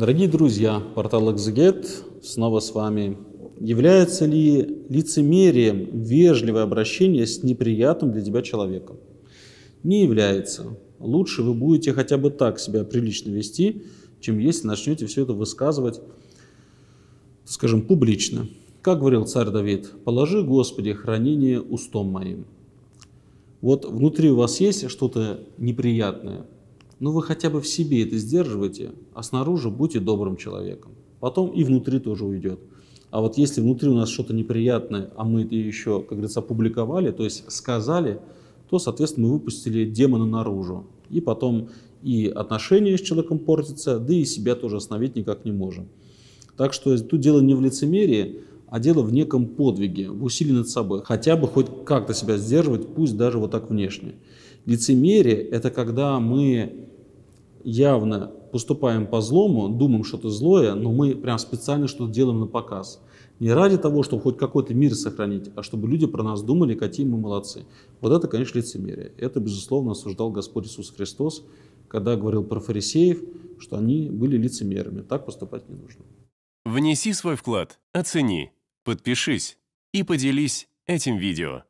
Дорогие друзья, портал «Экзегет» снова с вами. Является ли лицемерием вежливое обращение с неприятным для тебя человеком? Не является. Лучше вы будете хотя бы так себя прилично вести, чем если начнете все это высказывать, скажем, публично. Как говорил царь Давид, «Положи, Господи, хранение устом моим». Вот внутри у вас есть что-то неприятное – ну вы хотя бы в себе это сдерживайте, а снаружи будьте добрым человеком. Потом и внутри тоже уйдет. А вот если внутри у нас что-то неприятное, а мы это еще, как говорится, опубликовали, то есть сказали, то, соответственно, мы выпустили демона наружу. И потом и отношения с человеком портятся, да и себя тоже остановить никак не можем. Так что тут дело не в лицемерии, а дело в неком подвиге, в усилии над собой. Хотя бы хоть как-то себя сдерживать, пусть даже вот так внешне. Лицемерие – это когда мы явно поступаем по злому, думаем что-то злое, но мы прям специально что-то делаем на показ. Не ради того, чтобы хоть какой-то мир сохранить, а чтобы люди про нас думали, какие мы молодцы. Вот это, конечно, лицемерие. Это, безусловно, осуждал Господь Иисус Христос, когда говорил про фарисеев, что они были лицемерами. Так поступать не нужно. Внеси свой вклад, оцени, подпишись и поделись этим видео.